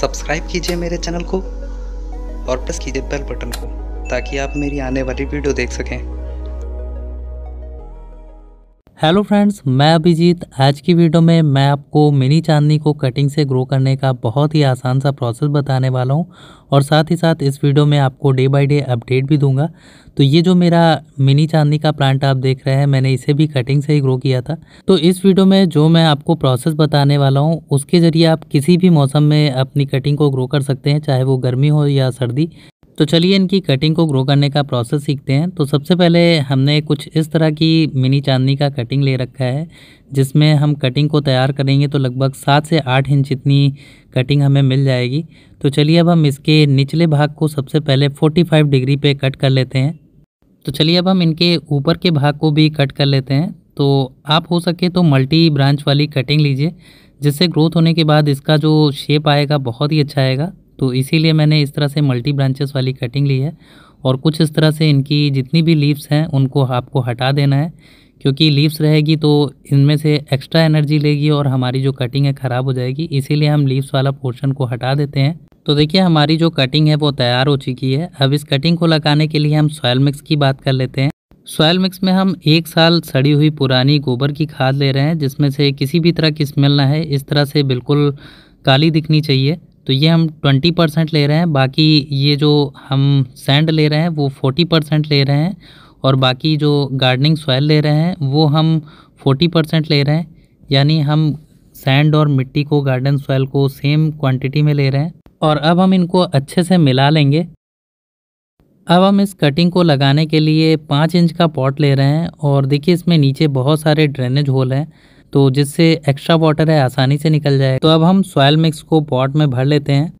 subscribe कीजिए मेरे channel को और प्रेस कीजिए बेल बटन को ताकि आप मेरी आने वाली वीडियो देख सकें हेलो फ्रेंड्स मैं अभिजीत आज की वीडियो में मैं आपको मिनी चांदनी को कटिंग से ग्रो करने का बहुत ही आसान सा प्रोसेस बताने वाला हूं और साथ ही साथ इस वीडियो में आपको डे बाय डे अपडेट भी दूंगा तो ये जो मेरा मिनी चांदनी का प्लांट आप देख रहे हैं मैंने इसे भी कटिंग से ही ग्रो किया था तो इस वीडियो में जो मैं आपको प्रोसेस बताने वाला हूँ उसके ज़रिए आप किसी भी मौसम में अपनी कटिंग को ग्रो कर सकते हैं चाहे वो गर्मी हो या सर्दी तो चलिए इनकी कटिंग को ग्रो करने का प्रोसेस सीखते हैं तो सबसे पहले हमने कुछ इस तरह की मिनी चांदनी का कटिंग ले रखा है जिसमें हम कटिंग को तैयार करेंगे तो लगभग सात से आठ इंच इतनी कटिंग हमें मिल जाएगी तो चलिए अब हम इसके निचले भाग को सबसे पहले 45 डिग्री पे कट कर लेते हैं तो चलिए अब हम इनके ऊपर के भाग को भी कट कर लेते हैं तो आप हो सके तो मल्टी ब्रांच वाली कटिंग लीजिए जिससे ग्रोथ होने के बाद इसका जो शेप आएगा बहुत ही अच्छा आएगा तो इसीलिए मैंने इस तरह से मल्टी ब्रांचेस वाली कटिंग ली है और कुछ इस तरह से इनकी जितनी भी लीव्स हैं उनको आपको हटा देना है क्योंकि लीव्स रहेगी तो इनमें से एक्स्ट्रा एनर्जी लेगी और हमारी जो कटिंग है ख़राब हो जाएगी इसीलिए हम लीव्स वाला पोर्शन को हटा देते हैं तो देखिए हमारी जो कटिंग है वो तैयार हो चुकी है अब इस कटिंग को लगाने के लिए हम सॉयल मिक्स की बात कर लेते हैं सॉयल मिक्स में हम एक साल सड़ी हुई पुरानी गोबर की खाद ले रहे हैं जिसमें से किसी भी तरह की स्मेल ना है इस तरह से बिल्कुल काली दिखनी चाहिए तो ये हम ट्वेंटी परसेंट ले रहे हैं बाकी ये जो हम सैंड ले रहे हैं वो फोर्टी परसेंट ले रहे हैं और बाकी जो गार्डनिंग सॉयल ले रहे हैं वो हम फोर्टी परसेंट ले रहे हैं यानी हम सैंड और मिट्टी को गार्डन सॉयल को सेम क्वांटिटी में ले रहे हैं और अब हम इनको अच्छे से मिला लेंगे अब हम इस कटिंग को लगाने के लिए पाँच इंच का पॉट ले रहे हैं और देखिए इसमें नीचे बहुत सारे ड्रेनेज होल हैं तो जिससे एक्स्ट्रा वाटर है आसानी से निकल जाए तो अब हम सॉयल मिक्स को पॉट में भर लेते हैं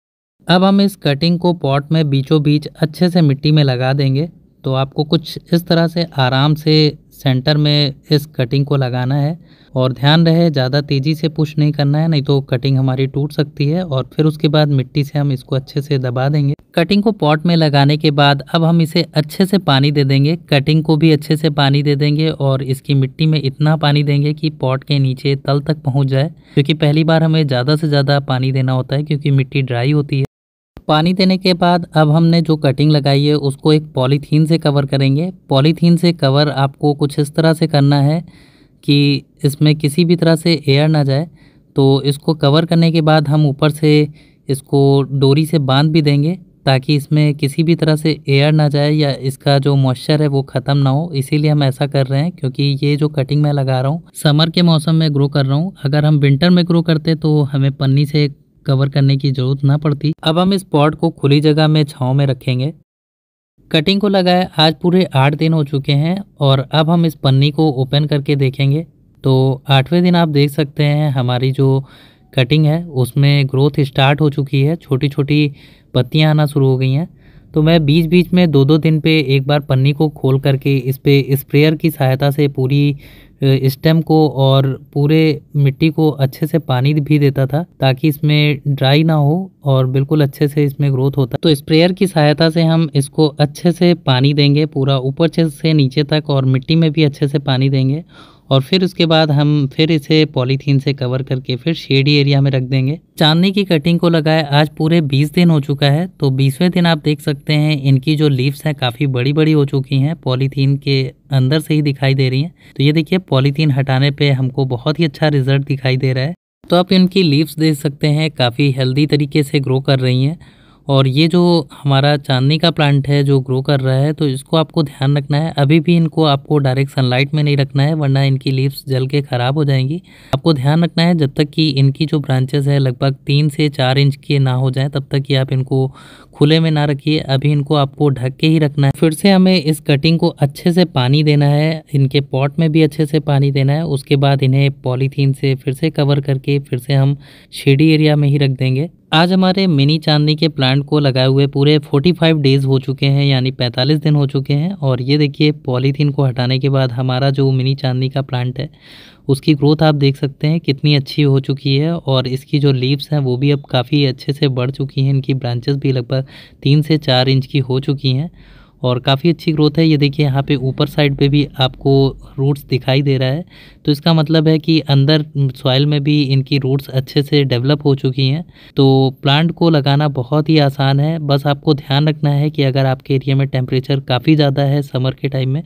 अब हम इस कटिंग को पॉट में बीचों बीच अच्छे से मिट्टी में लगा देंगे तो आपको कुछ इस तरह से आराम से सेंटर में इस कटिंग को लगाना है और ध्यान रहे ज़्यादा तेज़ी से पुश नहीं करना है नहीं तो कटिंग हमारी टूट सकती है और फिर उसके बाद मिट्टी से हम इसको अच्छे से दबा देंगे कटिंग को पॉट में लगाने के बाद अब हम इसे अच्छे से पानी दे देंगे कटिंग को भी अच्छे से पानी दे देंगे और इसकी मिट्टी में इतना पानी देंगे कि पॉट के नीचे तल तक पहुंच जाए क्योंकि पहली बार हमें ज़्यादा से ज़्यादा पानी देना होता है क्योंकि मिट्टी ड्राई होती है पानी देने के बाद अब हमने जो कटिंग लगाई है उसको एक पॉलीथीन से कवर करेंगे पॉलीथीन से कवर आपको कुछ इस तरह से करना है कि इसमें किसी भी तरह से एयर ना जाए तो इसको कवर करने के बाद हम ऊपर से इसको डोरी से बांध भी देंगे ताकि इसमें किसी भी तरह से एयर ना जाए या इसका जो मॉइस्चर है वो ख़त्म ना हो इसीलिए हम ऐसा कर रहे हैं क्योंकि ये जो कटिंग मैं लगा रहा हूँ समर के मौसम में ग्रो कर रहा हूँ अगर हम विंटर में ग्रो करते तो हमें पन्नी से कवर करने की ज़रूरत ना पड़ती अब हम इस पॉट को खुली जगह में छाँव में रखेंगे कटिंग को लगाए आज पूरे आठ दिन हो चुके हैं और अब हम इस पन्नी को ओपन करके देखेंगे तो आठवें दिन आप देख सकते हैं हमारी जो कटिंग है उसमें ग्रोथ स्टार्ट हो चुकी है छोटी छोटी पत्तियाँ आना शुरू हो गई हैं तो मैं बीच बीच में दो दो दिन पे एक बार पन्नी को खोल करके इस पर स्प्रेयर की सहायता से पूरी स्टेम को और पूरे मिट्टी को अच्छे से पानी भी देता था ताकि इसमें ड्राई ना हो और बिल्कुल अच्छे से इसमें ग्रोथ होता तो स्प्रेयर की सहायता से हम इसको अच्छे से पानी देंगे पूरा ऊपर से नीचे तक और मिट्टी में भी अच्छे से पानी देंगे और फिर उसके बाद हम फिर इसे पॉलीथीन से कवर करके फिर शेडी एरिया में रख देंगे चांदनी की कटिंग को लगाए आज पूरे 20 दिन हो चुका है तो 20वें दिन आप देख सकते हैं इनकी जो लीव्स हैं काफ़ी बड़ी बड़ी हो चुकी हैं पॉलीथीन के अंदर से ही दिखाई दे रही हैं तो ये देखिए पॉलीथीन हटाने पर हमको बहुत ही अच्छा रिजल्ट दिखाई दे रहा है तो आप इनकी लीव्स देख सकते हैं काफ़ी हेल्दी तरीके से ग्रो कर रही हैं और ये जो हमारा चांदनी का प्लांट है जो ग्रो कर रहा है तो इसको आपको ध्यान रखना है अभी भी इनको आपको डायरेक्ट सनलाइट में नहीं रखना है वरना इनकी लीव्स जल के ख़राब हो जाएंगी आपको ध्यान रखना है जब तक कि इनकी जो ब्रांचेज है लगभग तीन से चार इंच के ना हो जाए तब तक कि आप इनको खुले में ना रखिए अभी इनको आपको ढक के ही रखना है फिर से हमें इस कटिंग को अच्छे से पानी देना है इनके पॉट में भी अच्छे से पानी देना है उसके बाद इन्हें पॉलीथीन से फिर से कवर करके फिर से हम शेडी एरिया में ही रख देंगे आज हमारे मिनी चांदनी के प्लांट को लगाए हुए पूरे 45 डेज़ हो चुके हैं यानी 45 दिन हो चुके हैं और ये देखिए पॉलीथीन को हटाने के बाद हमारा जो मिनी चांदनी का प्लांट है उसकी ग्रोथ आप देख सकते हैं कितनी अच्छी हो चुकी है और इसकी जो लीव्स हैं वो भी अब काफ़ी अच्छे से बढ़ चुकी हैं इनकी ब्रांचेस भी लगभग तीन से चार इंच की हो चुकी हैं और काफ़ी अच्छी ग्रोथ है ये देखिए यहाँ पे ऊपर साइड पे भी आपको रूट्स दिखाई दे रहा है तो इसका मतलब है कि अंदर सॉइल में भी इनकी रूट्स अच्छे से डेवलप हो चुकी हैं तो प्लांट को लगाना बहुत ही आसान है बस आपको ध्यान रखना है कि अगर आपके एरिया में टेम्परेचर काफ़ी ज़्यादा है समर के टाइम में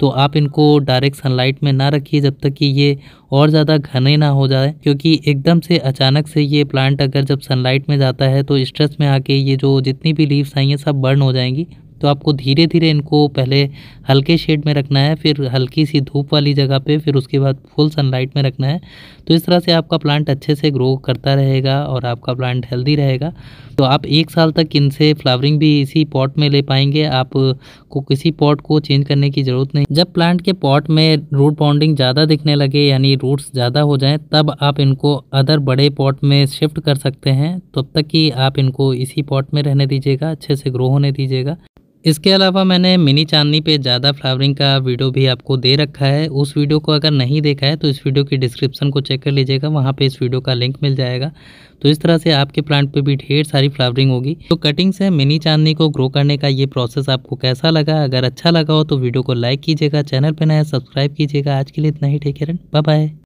तो आप इनको डायरेक्ट सनलाइट में ना रखिए जब तक कि ये और ज़्यादा घने ना हो जाए क्योंकि एकदम से अचानक से ये प्लांट अगर जब सनलाइट में जाता है तो स्ट्रेस में आके ये जो जितनी भी लीव्स आई हैं सब बर्न हो जाएंगी तो आपको धीरे धीरे इनको पहले हल्के शेड में रखना है फिर हल्की सी धूप वाली जगह पे फिर उसके बाद फुल सनलाइट में रखना है तो इस तरह से आपका प्लांट अच्छे से ग्रो करता रहेगा और आपका प्लांट हेल्दी रहेगा तो आप एक साल तक इनसे फ्लावरिंग भी इसी पॉट में ले पाएंगे आपको किसी पॉट को चेंज करने की ज़रूरत नहीं जब प्लांट के पॉट में रूट बाउंडिंग ज़्यादा दिखने लगे यानी रूट्स ज़्यादा हो जाएँ तब आप इनको अदर बड़े पॉट में शिफ्ट कर सकते हैं तब तो तक कि आप इनको इसी पॉट में रहने दीजिएगा अच्छे से ग्रो होने दीजिएगा इसके अलावा मैंने मिनी चांदनी पे ज़्यादा फ्लावरिंग का वीडियो भी आपको दे रखा है उस वीडियो को अगर नहीं देखा है तो इस वीडियो की डिस्क्रिप्शन को चेक कर लीजिएगा वहाँ पे इस वीडियो का लिंक मिल जाएगा तो इस तरह से आपके प्लांट पे भी ढेर सारी फ्लावरिंग होगी तो कटिंग से मिनी चांदनी को ग्रो करने का ये प्रोसेस आपको कैसा लगा अगर अच्छा लगा हो तो वीडियो को लाइक कीजिएगा चैनल पर नया सब्सक्राइब कीजिएगा आज के लिए इतना ही ठीक है बाय